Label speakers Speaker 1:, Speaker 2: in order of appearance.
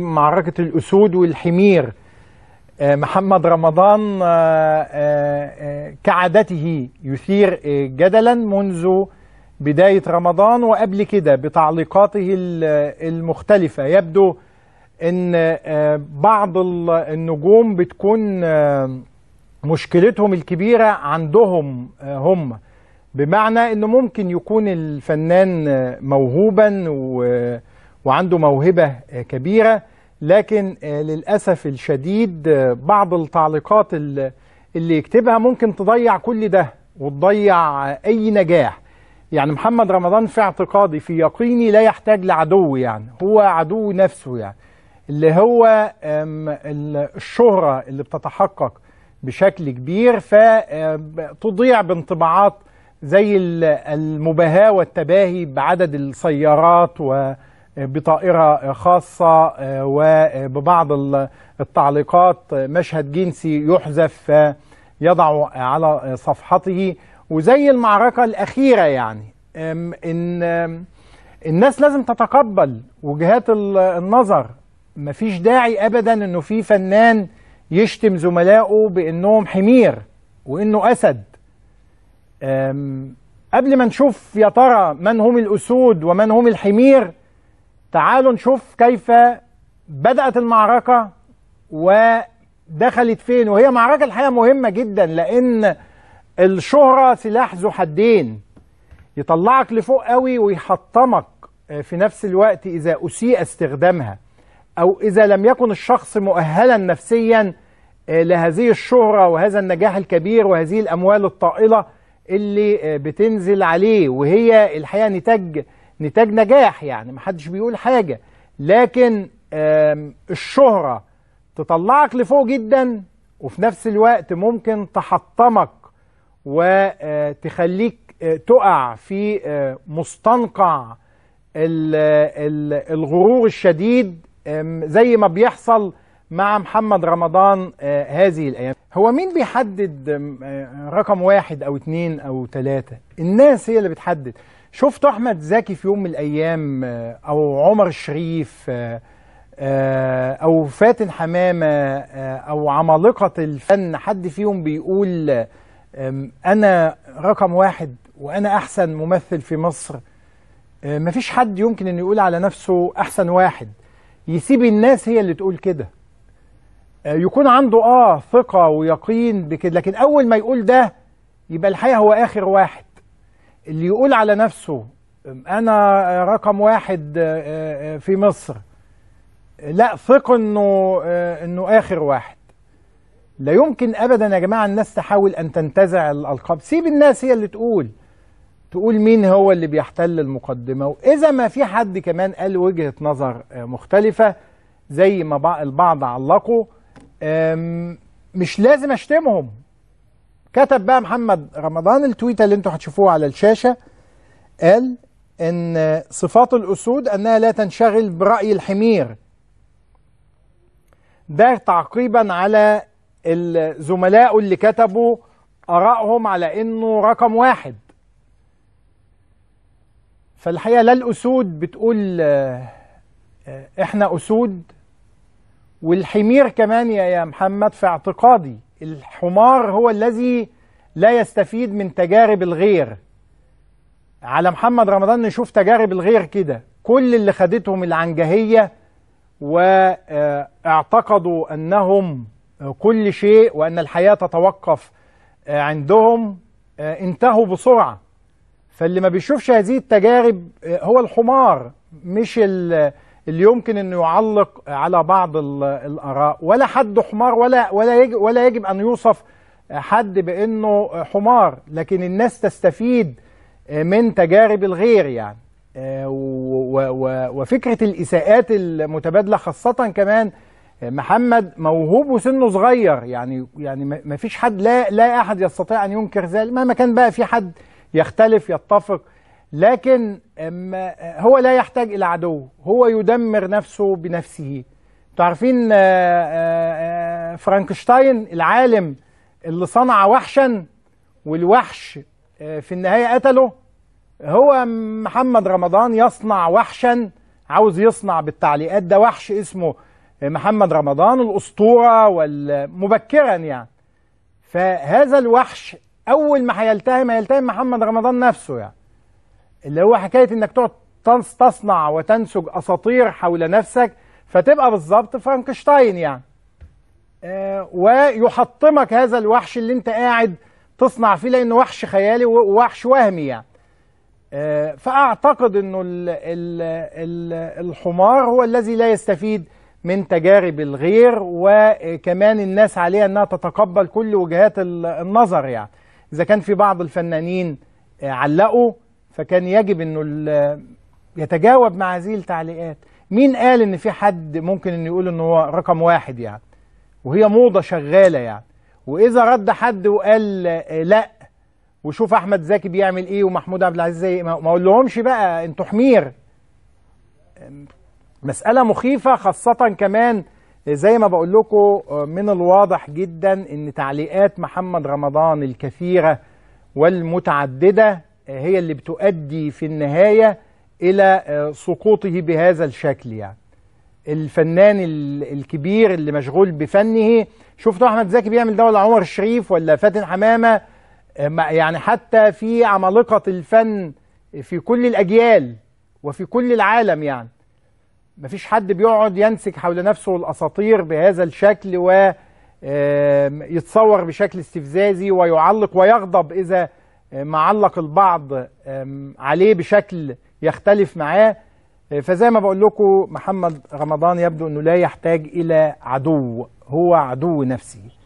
Speaker 1: معركة الأسود والحمير آه، محمد رمضان آه، آه، كعادته يثير جدلا منذ بداية رمضان وقبل كده بتعليقاته المختلفة يبدو أن بعض النجوم بتكون مشكلتهم الكبيرة عندهم هم بمعنى أنه ممكن يكون الفنان موهوبا و وعنده موهبة كبيرة لكن آه، للأسف الشديد آه، بعض التعليقات اللي يكتبها ممكن تضيع كل ده وتضيع آه، أي نجاح يعني محمد رمضان في اعتقادي في يقيني لا يحتاج لعدو يعني هو عدو نفسه يعني اللي هو الشهرة اللي بتتحقق بشكل كبير فتضيع بانطباعات زي المباهاة والتباهي بعدد السيارات و بطائرة خاصة وببعض التعليقات مشهد جنسي يحذف يضع على صفحته وزي المعركة الأخيرة يعني إن الناس لازم تتقبل وجهات النظر مفيش داعي أبدا إنه في فنان يشتم زملائه بإنهم حمير وإنه أسد قبل ما نشوف يا ترى من هم الأسود ومن هم الحمير تعالوا نشوف كيف بدأت المعركة ودخلت فين وهي معركة الحقيقة مهمة جدا لأن الشهرة سلاح ذو حدين يطلعك لفوق قوي ويحطمك آه، في نفس الوقت إذا أسيء استخدامها أو إذا لم يكن الشخص مؤهلا نفسيا آه، لهذه الشهرة وهذا النجاح الكبير وهذه الأموال الطائلة اللي آه، بتنزل عليه وهي الحقيقة نتاج نتاج نجاح يعني محدش بيقول حاجة لكن الشهرة تطلعك لفوق جدا وفي نفس الوقت ممكن تحطمك وتخليك آه، آه، تقع في آه، مستنقع الغرور الشديد زي ما بيحصل مع محمد رمضان هذه الأيام هو مين بيحدد رقم واحد أو اتنين أو تلاتة الناس هي اللي بتحدد شفت احمد زكي في يوم من الايام آه، او عمر الشريف آه، آه، او فاتن حمامه او عمالقه الفن حد فيهم بيقول انا رقم واحد وانا احسن ممثل في مصر مفيش حد يمكن انه يقول على نفسه احسن واحد يسيب الناس هي اللي تقول كده يكون عنده اه ثقه ويقين بكده لكن اول ما يقول ده يبقى الحقيقه هو اخر واحد اللي يقول على نفسه انا رقم واحد آه، آه، في مصر لا ثق انه آه، انه اخر واحد لا يمكن ابدا يا جماعه الناس تحاول ان تنتزع الالقاب سيب الناس هي اللي تقول تقول مين هو اللي بيحتل المقدمه واذا ما في حد كمان قال وجهه نظر مختلفه زي ما البعض علقوا مش لازم اشتمهم كتب بقى محمد رمضان التويته اللي انتوا هتشوفوها على الشاشه قال ان صفات الاسود انها لا تنشغل براي الحمير ده تعقيبا على الزملاء اللي كتبوا ارائهم على انه رقم واحد فالحقيقه لا الاسود بتقول آه، احنا اسود والحمير كمان يا محمد في اعتقادي الحمار هو الذي لا يستفيد من تجارب الغير على محمد رمضان نشوف تجارب الغير كده كل اللي خدتهم العنجهية واعتقدوا أنهم كل شيء وأن الحياة تتوقف عندهم انتهوا بسرعة فاللي ما بيشوفش هذه التجارب هو الحمار مش ال اللي يمكن انه يعلق على بعض الاراء ولا حد حمار ولا ولا يجب ولا يجب ان يوصف حد بانه حمار لكن الناس تستفيد من تجارب الغير يعني آه، وفكره الاساءات المتبادله خاصه كمان محمد موهوب وسنه صغير يعني يعني ما فيش حد لا لا احد يستطيع ان ينكر ذلك مهما كان بقى في حد يختلف يتفق لكن هو لا يحتاج إلى عدو هو يدمر نفسه بنفسه تعرفين آه، آه، آه، فرانكشتاين العالم اللي صنع وحشا والوحش في النهاية قتله هو محمد رمضان يصنع وحشا عاوز يصنع بالتعليقات ده وحش اسمه محمد رمضان الأسطورة مبكرا يعني فهذا الوحش أول ما هيلتهم هيلتهم محمد رمضان نفسه يعني اللي هو حكايه انك تقعد تصنع وتنسج اساطير حول نفسك فتبقى بالظبط فرانكشتاين يعني آه، ويحطمك هذا الوحش اللي انت قاعد تصنع فيه لانه وحش خيالي ووحش وهمي يعني آه، فاعتقد انه ال ال ال الحمار هو الذي لا يستفيد من تجارب الغير وكمان الناس عليها انها تتقبل كل وجهات النظر يعني اذا كان في بعض الفنانين آه، علقوا فكان يجب انه يتجاوب مع هذه التعليقات مين قال ان في حد ممكن انه يقول ان هو رقم واحد يعني وهي موضه شغاله يعني واذا رد حد وقال لا وشوف احمد زكي بيعمل ايه ومحمود عبد العزيز زي ما اقول لهمش بقى انتوا حمير مساله مخيفه خاصه كمان زي ما بقول لكم من الواضح جدا ان تعليقات محمد رمضان الكثيره والمتعدده هي اللي بتؤدي في النهاية إلى آه، سقوطه بهذا الشكل يعني الفنان الكبير اللي مشغول بفنه شفت احمد زكي بيعمل ده ولا عمر الشريف ولا فاتن حمامه آه، يعني حتى في عمالقه الفن في كل الاجيال وفي كل العالم يعني مفيش حد بيقعد ينسج حول نفسه الاساطير بهذا الشكل ويتصور بشكل استفزازي ويعلق ويغضب اذا آه، معلق البعض عليه بشكل يختلف معاه آه، فزي ما بقول لكم محمد رمضان يبدو انه لا يحتاج الى عدو هو عدو نفسي